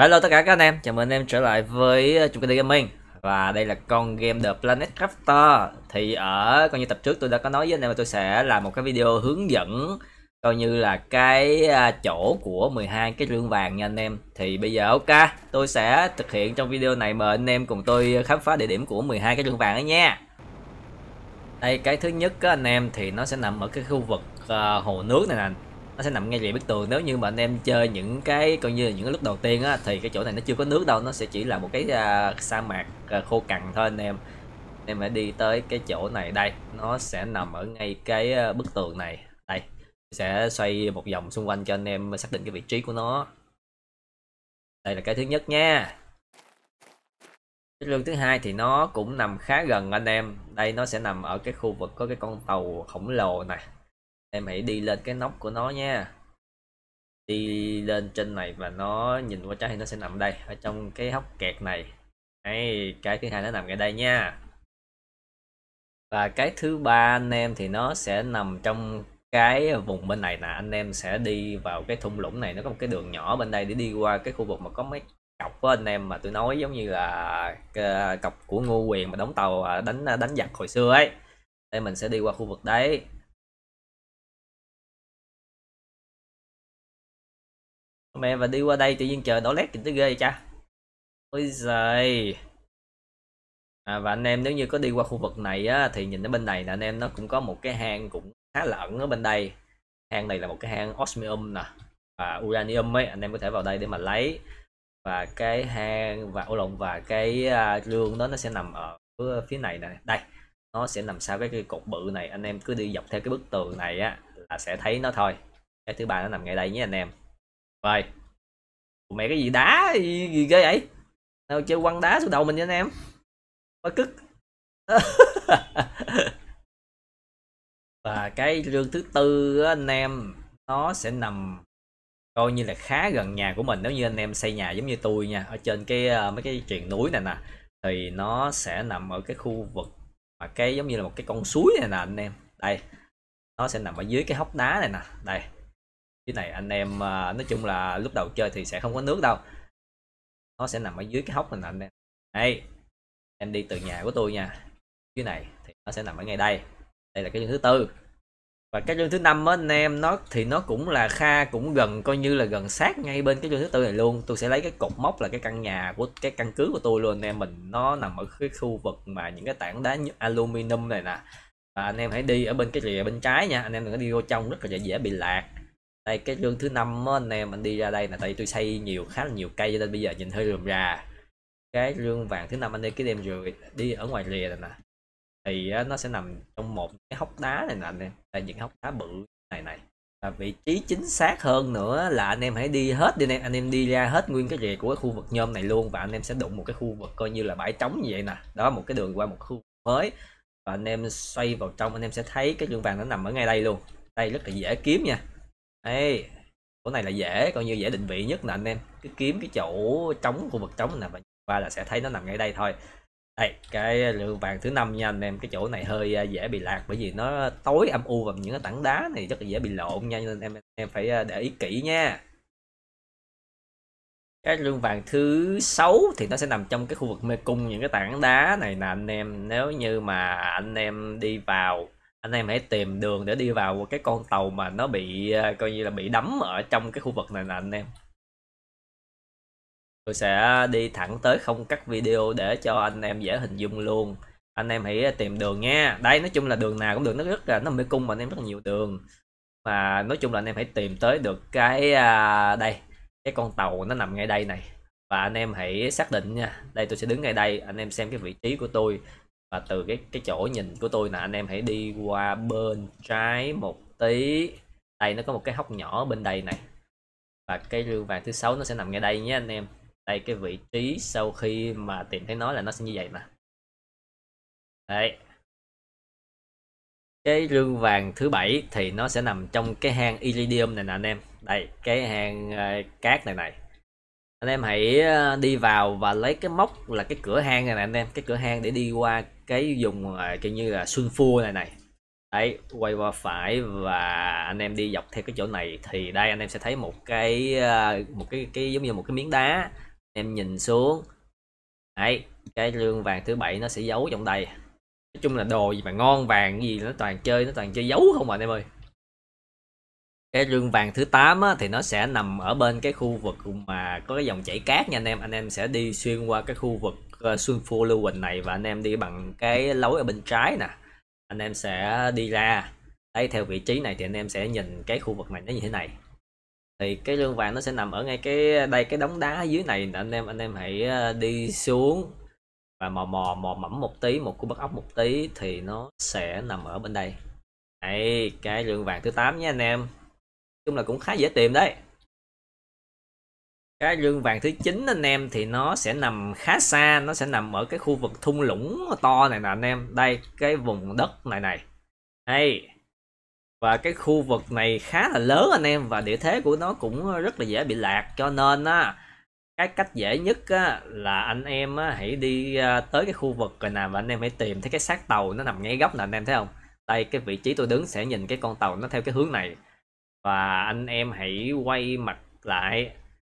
Hello tất cả các anh em, chào mừng anh em trở lại với Trung ờ, Kinh Gaming Và đây là con game The Planet Crafter Thì ở coi như tập trước tôi đã có nói với anh em là tôi sẽ làm một cái video hướng dẫn Coi như là cái ờ, chỗ của 12 cái lương vàng nha anh em Thì bây giờ ok, tôi sẽ thực hiện trong video này mời anh em cùng tôi khám phá địa điểm của 12 cái lương vàng đó nha Đây cái thứ nhất á anh em thì nó sẽ nằm ở cái khu vực uh, hồ nước này nè nó sẽ nằm ngay dưới bức tường nếu như mà anh em chơi những cái coi như là những cái lúc đầu tiên á thì cái chỗ này nó chưa có nước đâu nó sẽ chỉ là một cái uh, sa mạc uh, khô cằn thôi anh em em phải đi tới cái chỗ này đây nó sẽ nằm ở ngay cái à, bức tường này đây sẽ xoay một vòng xung quanh cho anh em xác định cái vị trí của nó đây là cái thứ nhất nha cái lương thứ hai thì nó cũng nằm khá gần anh em đây nó sẽ nằm ở cái khu vực có cái con tàu khổng lồ này em hãy đi lên cái nóc của nó nha đi lên trên này và nó nhìn qua trái thì nó sẽ nằm đây ở trong cái hốc kẹt này Đấy, cái thứ hai nó nằm ngay đây nha và cái thứ ba anh em thì nó sẽ nằm trong cái vùng bên này nè anh em sẽ đi vào cái thung lũng này nó có một cái đường nhỏ bên đây để đi qua cái khu vực mà có mấy cọc với anh em mà tôi nói giống như là à, cọc của ngô quyền mà đóng tàu à, đánh à, đánh giặc hồi xưa ấy đây mình sẽ đi qua khu vực đấy mẹ và đi qua đây tự nhiên trời đổ lét kinh tới ghê cha ôi giời à, và anh em nếu như có đi qua khu vực này á, thì nhìn ở bên này là anh em nó cũng có một cái hang cũng khá là ẩn ở bên đây hang này là một cái hang osmium nè và uranium ấy anh em có thể vào đây để mà lấy và cái hang và ô lộn và cái uh, lương đó nó sẽ nằm ở phía này nè đây nó sẽ nằm sau cái, cái cột bự này anh em cứ đi dọc theo cái bức tường này á là sẽ thấy nó thôi cái thứ ba nó nằm ngay đây nhé anh em rồi mẹ cái gì đá gì, gì ghê vậy nào chơi quăng đá xuống đầu mình nha anh em quá cức và cái rương thứ tư anh em nó sẽ nằm coi như là khá gần nhà của mình nếu như anh em xây nhà giống như tôi nha ở trên cái ờ, mấy cái triền núi này nè thì nó sẽ nằm ở cái khu vực mà cái giống như là một cái con suối này nè anh em đây nó sẽ nằm ở dưới cái hốc đá này nè đây cái này anh em à, nói chung là lúc đầu chơi thì sẽ không có nước đâu nó sẽ nằm ở dưới cái hốc mình anh em đây em đi từ nhà của tôi nha cái này thì nó sẽ nằm ở ngay đây đây là cái chương thứ tư và cái chương thứ năm á anh em nó thì nó cũng là kha cũng gần coi như là gần sát ngay bên cái chương thứ tư này luôn tôi sẽ lấy cái cột mốc là cái căn nhà của cái căn cứ của tôi luôn anh em mình nó nằm ở cái khu vực mà những cái tảng đá aluminum này nè và anh em hãy đi ở bên cái rìa bên trái nha anh em đừng có đi vô trong rất là dễ, dễ bị lạc đây cái lương thứ năm anh em anh đi ra đây là tại vì tôi xây nhiều khá là nhiều cây cho nên bây giờ nhìn hơi rườm rà cái lương vàng thứ năm anh đi cái đêm rồi đi ở ngoài rìa này nè thì nó sẽ nằm trong một cái hốc đá này nè anh em là những hốc đá bự này này và vị trí chính xác hơn nữa là anh em hãy đi hết đi anh em anh em đi ra hết nguyên cái rìa của cái khu vực nhôm này luôn và anh em sẽ đụng một cái khu vực coi như là bãi trống như vậy nè đó một cái đường qua một khu mới và anh em xoay vào trong anh em sẽ thấy cái lương vàng nó nằm ở ngay đây luôn đây rất là dễ kiếm nha Ê, chỗ này là dễ, coi như dễ định vị nhất nè anh em. Cứ kiếm cái chỗ trống khu vực trống nè và qua là sẽ thấy nó nằm ngay đây thôi. Đây, cái lượng vàng thứ năm nha anh em, cái chỗ này hơi à, dễ bị lạc bởi vì nó tối âm u và những cái tảng đá này rất là dễ bị lộn nha nên em em phải à, để ý kỹ nha. Cái lương vàng thứ sáu thì nó sẽ nằm trong cái khu vực mê cung những cái tảng đá này nè anh em, nếu như mà anh em đi vào anh em hãy tìm đường để đi vào cái con tàu mà nó bị à, coi như là bị đắm ở trong cái khu vực này nè anh em tôi sẽ đi thẳng tới không cắt video để cho anh em dễ hình dung luôn anh em hãy tìm đường nha đây nói chung là đường nào cũng được nó rất là nó mê cung mà anh em rất nhiều đường mà nói chung là anh em hãy tìm tới được cái à, đây cái con tàu nó nằm ngay đây này và anh em hãy xác định nha đây tôi sẽ đứng ngay đây anh em xem cái vị trí của tôi và từ cái cái chỗ nhìn của tôi là anh em hãy đi qua bên trái một tí đây nó có một cái hốc nhỏ bên đây này và cái rương vàng thứ sáu nó sẽ nằm ngay đây nhé anh em đây cái vị trí sau khi mà tìm thấy nó là nó sẽ như vậy nè đấy cái rương vàng thứ bảy thì nó sẽ nằm trong cái hang iridium này nè anh em đây cái hang uh, cát này này anh em hãy ờ, đi vào và lấy cái móc là cái cửa hang này này anh em cái cửa hang để đi qua cái dùng ờ, kiểu như là xuân phua này này đấy quay qua phải và anh em đi dọc theo cái chỗ này thì đây anh em sẽ thấy một cái ờ, một cái cái giống như một cái miếng đá em nhìn xuống đấy cái lương vàng thứ bảy nó sẽ giấu trong đây nói chung là đồ gì mà ngon vàng gì nó toàn chơi nó toàn chơi giấu không à anh em ơi cái rương vàng thứ 8 á, thì nó sẽ nằm ở bên cái khu vực mà có cái dòng chảy cát nha anh em anh em sẽ đi xuyên qua cái khu vực ờ, xuyên xuân phu lưu huỳnh này và anh em đi bằng cái lối ở bên trái nè anh em sẽ đi ra đấy theo vị trí này thì anh em sẽ nhìn cái khu vực này nó như thế này thì cái lương vàng nó sẽ nằm ở ngay cái đây cái đống đá dưới này anh em anh em hãy ờ, đi xuống và mò mò mò mẫm một tí một cú bắt ốc một tí thì nó sẽ nằm ở bên đây đây cái lương vàng thứ 8 nha anh em chung là cũng khá dễ tìm đấy cái dương vàng thứ 9 anh em thì nó sẽ nằm khá xa nó sẽ nằm ở cái khu vực thung lũng to này nè anh em đây cái vùng đất này này đây và cái khu vực này khá là lớn anh em và địa thế của nó cũng rất là dễ bị lạc cho nên á cái cách dễ nhất á, là anh em á, hãy đi à, tới cái khu vực rồi nè và anh em hãy tìm thấy cái xác tàu nó nằm ngay góc nè anh em thấy không đây cái vị trí tôi đứng sẽ nhìn cái con tàu nó theo cái hướng này và anh em hãy quay mặt lại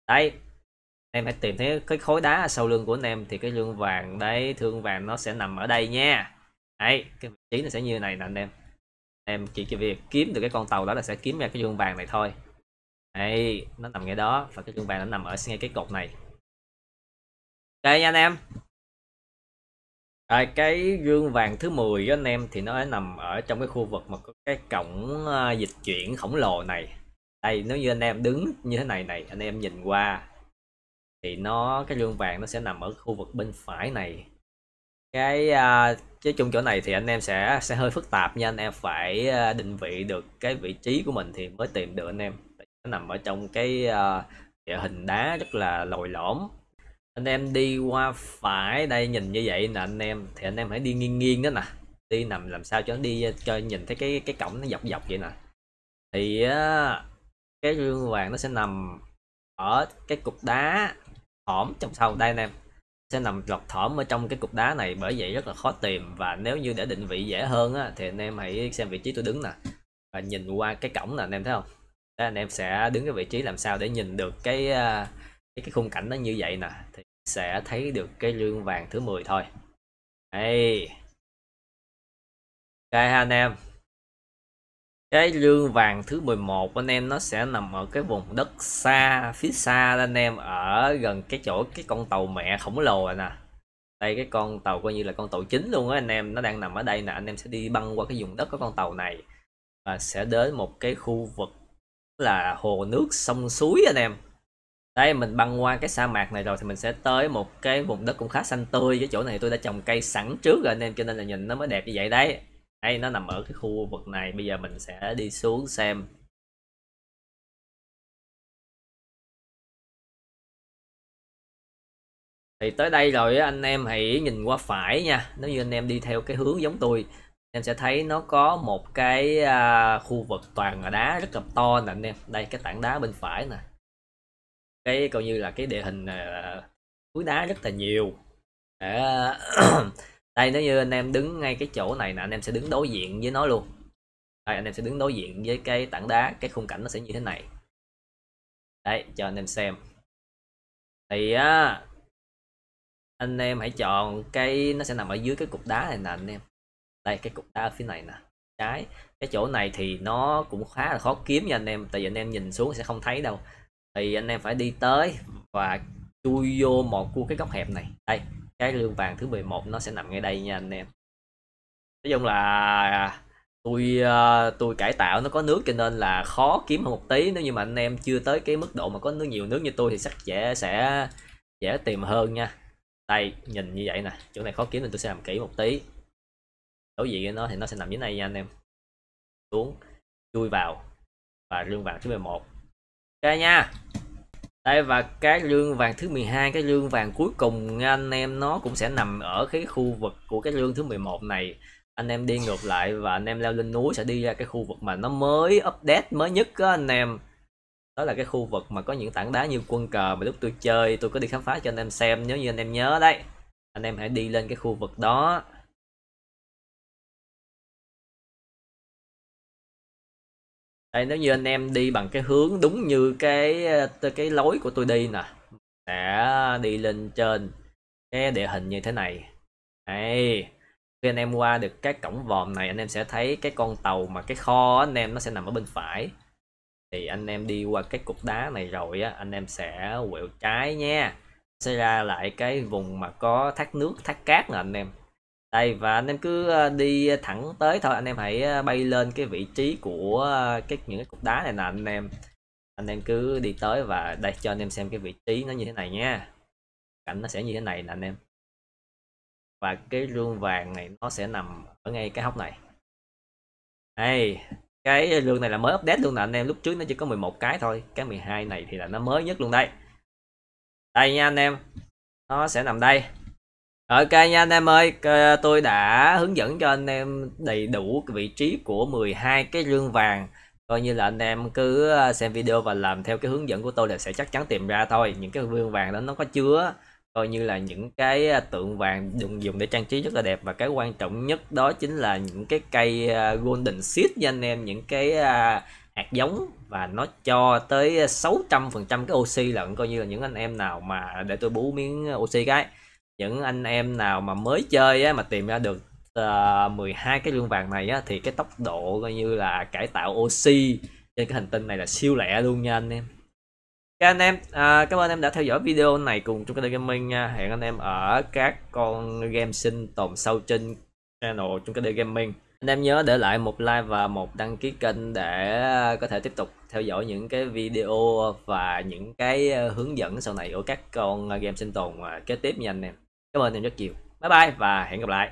đấy em hãy tìm thấy cái khối đá ở sau lưng của anh em thì cái lương vàng đấy thương vàng nó sẽ nằm ở đây nha đấy cái vị trí nó sẽ như này nè anh em em chỉ cái việc kiếm được cái con tàu đó là sẽ kiếm ra cái dương vàng này thôi đây nó nằm ngay đó và cái dương vàng nó nằm ở ngay cái cột này ok nha anh em À, cái gương vàng thứ 10 á anh em thì nó nằm ở trong cái khu vực mà có cái cổng ờ, dịch chuyển khổng lồ này. Đây nếu như anh em đứng như thế này này, anh em nhìn qua thì nó cái gương vàng nó sẽ nằm ở khu vực bên phải này. Cái à, chung chỗ này thì anh em sẽ sẽ hơi phức tạp nha, anh em phải ờ, định vị được cái vị trí của mình thì mới tìm được anh em. Nó nằm ở trong cái ờ, địa hình đá rất là lồi lõm anh em đi qua phải đây nhìn như vậy nè anh em thì anh em hãy đi nghiêng nghiêng đó nè đi nằm làm sao cho nó đi cho nhìn thấy cái cái cổng nó dọc dọc vậy nè thì cái rương vàng nó sẽ nằm ở cái cục đá thỏm trong sau đây anh em sẽ nằm lọt thỏm ở trong cái cục đá này bởi vậy rất là khó tìm và nếu như để định vị dễ hơn á, thì anh em hãy xem vị trí tôi đứng nè và nhìn qua cái cổng nè anh em thấy không đó anh em sẽ đứng cái vị trí làm sao để nhìn được cái à, cái khung cảnh nó như vậy nè thì sẽ thấy được cái lương vàng thứ 10 thôi đây ok ha anh em cái lương vàng thứ 11 anh em nó sẽ nằm ở cái vùng đất xa phía xa anh em ở gần cái chỗ cái con tàu mẹ khổng lồ rồi nè đây cái con tàu coi như là con tàu chính luôn á anh em nó đang nằm ở đây nè anh em sẽ đi băng qua cái vùng đất của con tàu này và sẽ đến một cái khu vực là hồ nước sông suối anh em đấy mình băng qua cái sa mạc này rồi thì mình sẽ tới một cái vùng đất cũng khá xanh tươi cái chỗ này tôi đã trồng cây sẵn trước rồi anh em cho nên là nhìn nó mới đẹp như vậy đấy đây nó nằm ở cái khu vực này bây giờ mình sẽ đi xuống xem thì tới đây rồi anh em hãy nhìn qua phải nha nếu như anh em đi theo cái hướng giống tôi em sẽ thấy nó có một cái à, khu vực toàn là đá rất là to nè anh em đây cái tảng đá bên phải nè cái coi như là cái địa hình à, núi đá rất là nhiều để đây nếu như anh em đứng ngay cái chỗ này nè anh em sẽ đứng đối diện với nó luôn đây anh em sẽ đứng đối diện với cái tảng đá cái khung cảnh nó sẽ như thế này đấy cho anh em xem thì á anh em hãy chọn cái nó sẽ nằm ở dưới cái cục đá này nè anh em đây cái cục đá ở phía này nè trái cái chỗ này thì nó cũng khá là khó kiếm nha anh em tại vì anh em nhìn xuống sẽ không thấy đâu thì anh em phải đi tới và chui vô một của cái góc hẹp này đây cái lương vàng thứ 11 nó sẽ nằm ngay đây nha anh em nói chung là à, tôi à, tôi cải tạo nó có nước cho nên là khó kiếm hơn một tí nếu như mà anh em chưa tới cái mức độ mà có nước nhiều nước như tôi thì chắc dễ sẽ dễ tìm hơn nha đây nhìn như vậy nè chỗ này khó kiếm nên tôi sẽ làm kỹ một tí đối diện với nó thì nó sẽ nằm dưới này nha anh em xuống chui vào và lương vàng thứ 11 ok nha đây và cái lương vàng thứ 12 cái lương vàng cuối cùng anh em nó cũng sẽ nằm ở cái khu vực của cái lương thứ 11 này anh em đi ngược lại và anh em leo lên núi sẽ đi ra cái khu vực mà nó mới update mới nhất á anh em đó là cái khu vực mà có những tảng đá như quân cờ mà lúc tôi chơi tôi có đi khám phá cho anh em xem nếu như anh em nhớ đấy anh em hãy đi lên cái khu vực đó đây nếu như anh em đi bằng cái hướng đúng như cái ờ, cái lối của tôi đi nè sẽ đi lên trên cái địa hình như thế này đây khi anh em qua được cái cổng vòm này anh em sẽ thấy cái con tàu mà cái kho anh em nó sẽ nằm ở bên phải thì anh em đi qua cái cục đá này rồi á anh em sẽ quẹo trái nha sẽ ra lại cái vùng mà có thác nước thác cát nè anh em đây và anh em cứ ờ, đi thẳng tới thôi anh em hãy ờ, bay lên cái vị trí của ờ, cái những cái cục đá này nè anh em anh em cứ đi tới và đây cho anh em xem cái vị trí nó như thế này nha cảnh nó sẽ như thế này nè anh em và cái rương vàng này nó sẽ nằm ở ngay cái hốc này đây cái rương này là mới update luôn nè anh em lúc trước nó chỉ có 11 cái thôi cái 12 này thì là nó mới nhất luôn đây đây nha anh em nó sẽ nằm đây Ok nha anh em ơi, tôi đã hướng dẫn cho anh em đầy đủ vị trí của 12 cái rương vàng Coi như là anh em cứ ờ, xem video và làm theo cái hướng dẫn của tôi là sẽ chắc chắn tìm ra thôi Những cái rương vàng đó nó có chứa Coi như là những cái ờ, tượng vàng dùng dùng để trang trí rất là đẹp Và cái quan trọng nhất đó chính là những cái cây ờ, golden seed nha anh em Những cái hạt giống và nó cho tới 600% cái oxy lận Coi như là những anh em nào mà để tôi bú miếng oxy cái những anh em nào mà mới chơi á, mà tìm ra được uh, ờ, 12 cái lương vàng này á, thì cái tốc độ coi như là cải tạo oxy trên cái hành tinh này là siêu lẹ luôn nha anh em các anh em à, cảm ơn em đã theo dõi video này cùng chúng tôi gaming nha hẹn anh em ở các con game sinh tồn sâu trên channel chúng tôi gaming anh em nhớ để lại một like và một đăng ký kênh để có thể tiếp tục theo dõi những cái video và những cái ờ, hướng dẫn sau này của các con ờ, game sinh tồn kế tiếp nha anh em Cảm ơn tìm rất nhiều. Bye bye và hẹn gặp lại.